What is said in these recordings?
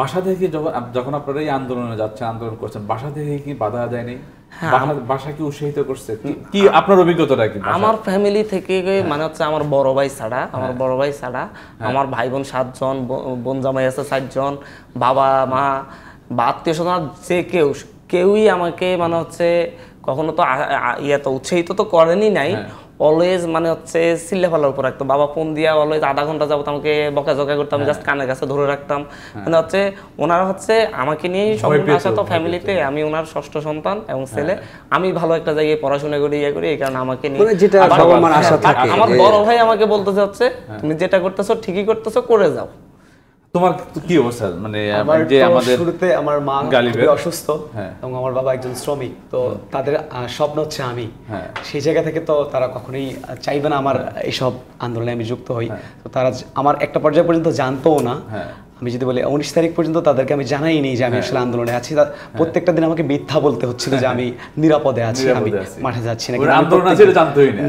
বাসা থেকে যখন যখন আপনারা এই আন্দোলনে যাচ্ছেন আন্দোলন করছেন বাসা থেকে কি বাধা দেয়নি হ্যাঁ, বাসা কি উৎসাহিত করছে কি আপনার অভিজ্ঞতাটা কি আমার ফ্যামিলি থেকে হ্যাঁ। মানে হচ্ছে আমার বড় ভাই ছাড়া হ্যাঁ। আমার বড় ভাই ছাড়া আমার ভাই বোন সাতজন বোন জামাই আছে সাতজন বাবা মা বা আত্মীয় স্বজন যে কেউ কেউই আমাকে মানে হচ্ছে কখনো তো ইয়ে তো উৎসাহিত তো করেনি নাই অলওয়েজ মানে হচ্ছে সিল্লে ফেলার উপর রাখতাম বাবা ফোন দিয়া অলওয়েজ আধা ঘন্টা যাবো আমাকে বকা জকা করতাম জাস্ট হ্যাঁ। কানের কাছে ধরে রাখতাম হ্যাঁ। মানে হচ্ছে ওনারা হচ্ছে আমাকে নিয়ে সম্পূর্ণ আসা তো ফ্যামিলিতে আমি ওনার ষষ্ঠ সন্তান এবং ছেলে হ্যাঁ। আমি ভালো একটা জায়গায় পড়াশোনা করি ইয়ে করি এই কারণে আমাকে নিয়ে মানে আমার বড় ভাই আমাকে বলতেছে হচ্ছে তুমি যেটা করতেছো ঠিকই করতেছো করে যাও তোমার কি অবস্থা মানে যে আমাদের শুরুতে আমার মা খুবই অসুস্থ হ্যাঁ। এবং আমার বাবা একজন শ্রমিক তো তাদের স্বপ্ন হচ্ছে আমি হ্যাঁ। সেই জায়গা থেকে তো তারা কখনোই চাইবে না আমার হ্যাঁ। এইসব আন্দোলনে আমি যুক্ত হই তো তারা আমার একটা পর্যায় পর্যন্ত জানতো না আমি যদি বলি উনিশ তারিখ পর্যন্ত তাদেরকে আমি জানাই নেই যে আমি হ্যাঁ। আসলে আন্দোলনে আছি প্রত্যেকটা দিন আমাকে মিথ্যা বলতে হচ্ছিল যে আমি নিরাপদে আছি আমি মাঠে যাচ্ছি না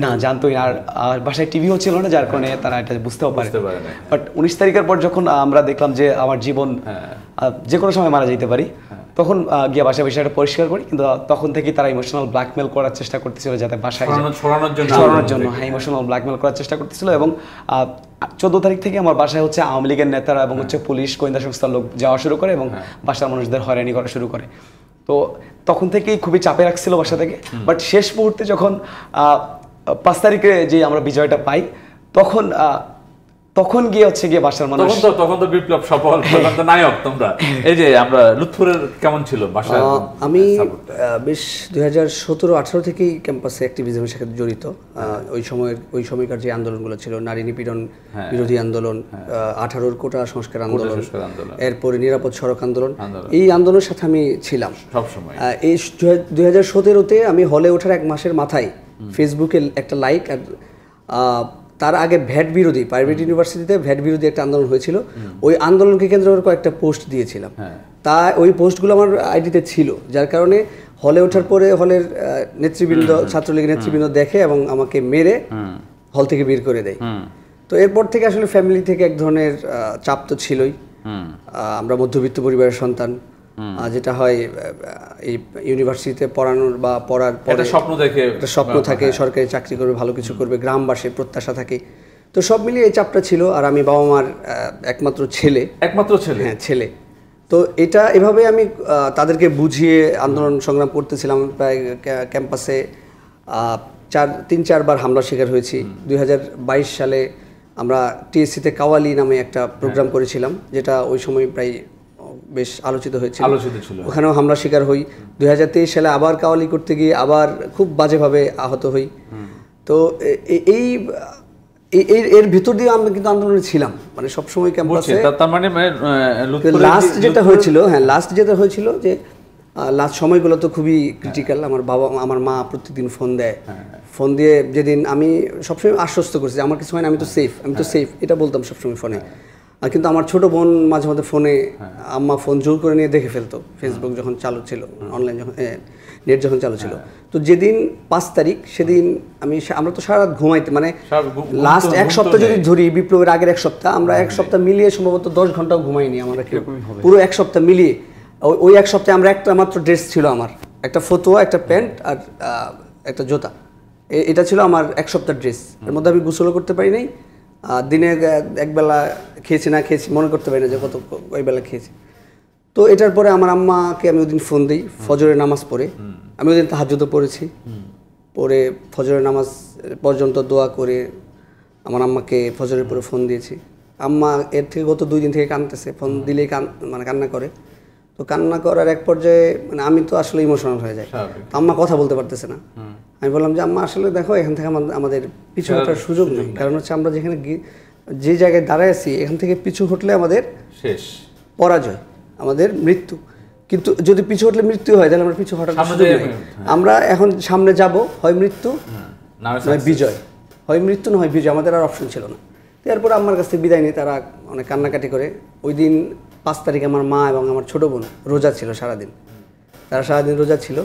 না জানতোই না আর বাসায় টিভিও ছিল না যার কারণে তারা এটা বুঝতেও পারে বাট উনিশ তারিখের পর যখন আমরা দেখলাম যে আমার জীবন হ্যাঁ। যে কোনো সময় মারা যেতে পারি হ্যাঁ। তখন গিয়ে বাসায় বসে বিষয়টা পরিষ্কার করি কিন্তু তখন থেকে তারা ইমোশনাল ব্ল্যাকমেল করার চেষ্টা করতেছিল যাতে বাসায় ছড়ানোর জন্য হ্যাঁ ইমোশনাল ব্ল্যাকমেল করার চেষ্টা করতেছিল এবং চোদ্দ তারিখ থেকে আমার বাসায় হচ্ছে আওয়ামী লীগের নেতারা এবং হ্যাঁ। হচ্ছে পুলিশ গোয়েন্দা সংস্থার লোক যাওয়া শুরু করে এবং হ্যাঁ। বাসার মানুষদের হয়রানি করা শুরু করে তো তখন থেকেই খুবই চাপে রাখছিল বাসা থেকে বাট শেষ মুহূর্তে যখন পাঁচ তারিখে যে আমরা বিজয়টা পাই তখন তখন গিয়ে হচ্ছে গিয়ে বাসার মানুষ তখন তো তখন তো বিপ্লব সফল হ্যাঁ। তখন তো নায়ক তোমরা এই যে আমরা লুৎফুরের কেমন ছিল বাসা আমি বেশ দুই হাজার সতেরো আঠারো থেকেই ক্যাম্পাসে অ্যাক্টিভিজমের সাথে জড়িত ওই সময়ের ওই সময়কার যে আন্দোলনগুলো ছিল নারী নিপীড়ন হ্যাঁ। বিরোধী আন্দোলন হ্যাঁ। আঠারোর কোটা সংস্কার আন্দোলন এরপরে নিরাপদ সড়ক আন্দোলন এই আন্দোলনের সাথে আমি ছিলাম সবসময় এই দুই হাজার সতেরোতে আমি হলে ওঠার এক মাসের মাথায় ফেসবুকে একটা লাইক আর তার আগে ভ্যাট বিরোধী প্রাইভেট ইউনিভার্সিটিতে ভ্যাট বিরোধী একটা আন্দোলন হয়েছিল ওই আন্দোলনকে কেন্দ্র করে কয়েকটা পোস্ট দিয়েছিলাম হ্যাঁ। তা ওই পোস্টগুলো আমার আইডিতে ছিল যার কারণে হলে ওঠার পরে হলের নেতৃবৃন্দ ছাত্রলীগের নেতৃবৃন্দ দেখে এবং আমাকে মেরে হল থেকে বের করে দেয় তো এরপর থেকে আসলে ফ্যামিলি থেকে এক ধরনের চাপ তো ছিলই আমরা মধ্যবিত্ত পরিবারের সন্তান যেটা হয় এই ইউনিভার্সিটিতে পড়ানোর বা পড়ার পরে স্বপ্ন দেখে স্বপ্ন থাকে সরকারি চাকরি করবে ভালো কিছু করবে গ্রামবাসীর প্রত্যাশা থাকে তো সব মিলিয়ে এই চাপটা ছিল আর আমি বাবা মার একমাত্র ছেলে একমাত্র ছেলে হ্যাঁ ছেলে তো এটা এভাবে আমি তাদেরকে বুঝিয়ে আন্দোলন সংগ্রাম করতেছিলাম প্রায় ক্যাম্পাসে চার তিন চারবার হামলা শিকার হয়েছি দুই সালে আমরা টিএসসিতে কাওয়ালি নামে একটা হ্যাঁ। প্রোগ্রাম করেছিলাম যেটা ওই সময় প্রায় বেশ আলোচিত হয়েছিল আলোচিত ছিল ওখানেও হামলা শিকার হই দুই সালে আবার কাওয়ালি করতে গিয়ে আবার খুব বাজেভাবে আহত হই তো এই এর ভিতর দিয়ে আমরা কিন্তু আন্দোলনে ছিলাম মানে সবসময় ক্যাম্পাসে তার মানে লাস্ট যেটা হয়েছিল হ্যাঁ লাস্ট যেটা হয়েছিল যে লাস্ট সময়গুলো তো খুবই ক্রিটিক্যাল আমার বাবা আমার মা প্রতিদিন ফোন দেয় ফোন হ্যাঁ, হ্যাঁ। দিয়ে যেদিন আমি সবসময় আশ্বস্ত করছি আমার কিছু হয় না আমি তো সেফ হ্যাঁ। আমি তো সেফ এটা বলতাম সবসময় ফোনে আর কিন্তু আমার ছোট বোন মাঝে মধ্যে ফোনে হ্যাঁ। আম্মা ফোন জোর করে নিয়ে দেখে ফেলতো ফেসবুক হ্যাঁ। যখন চালু ছিল অনলাইন হ্যাঁ। যখন নেট যখন চালু ছিল তো যেদিন পাঁচ তারিখ সেদিন আমি আমরা তো সারা রাত ঘুমাইতে মানে লাস্ট এক সপ্তাহ যদি ধরি বিপ্লবের আগের এক সপ্তাহ আমরা এক সপ্তাহ মিলিয়ে সম্ভবত দশ ঘন্টাও ঘুমাইনি আমরা পুরো এক সপ্তাহ মিলিয়ে ওই এক সপ্তাহে আমরা একটা মাত্র ড্রেস ছিল আমার একটা ফতুয়া একটা প্যান্ট আর একটা জোতা এটা ছিল আমার এক সপ্তাহ ড্রেস এর মধ্যে আমি গোসলও করতে পারি নাই দিনে একবেলা খেয়েছি না খেয়েছি মনে করতে পারি না যে কত ওই বেলা খেয়েছি তো এটার পরে আমার আম্মাকে আমি ওদিন ফোন দিই ফজরের নামাজ পড়ে আমি ওদিন তাহাজুদও পড়েছি পরে ফজরের নামাজ পর্যন্ত দোয়া করে আমার আম্মাকে ফজরের পরে ফোন দিয়েছি আম্মা এর থেকে গত দুই দিন থেকে কাঁদতেছে ফোন দিলেই কান মানে কান্না করে তো কান্না করার এক পর্যায়ে মানে আমি তো আসলে ইমোশনাল হয়ে যাই আম্মা কথা বলতে পারতেছে না আমি বললাম যে আম্মা আসলে দেখো এখান থেকে আমাদের পিছু হ্যাঁ, হটার সুযোগ নেই কারণ হচ্ছে আমরা যেখানে যে জায়গায় দাঁড়ায় আছি এখান থেকে পিছু হটলে আমাদের শেষ পরাজয় আমাদের মৃত্যু কিন্তু যদি পিছু হটলে মৃত্যু হয় তাহলে আমরা পিছু হটার সুযোগ নেই আমরা এখন সামনে যাব হয় মৃত্যু হ্যাঁ, নয় বিজয় হয় মৃত্যু না হয় বিজয় আমাদের আর অপশন ছিল না তারপর আমার কাছ থেকে বিদায় নিয়ে তারা অনেক কান্নাকাটি করে ওই দিন পাঁচ তারিখ আমার মা এবং আমার ছোটো বোন রোজা ছিল সারাদিন তারা সারাদিন রোজা ছিল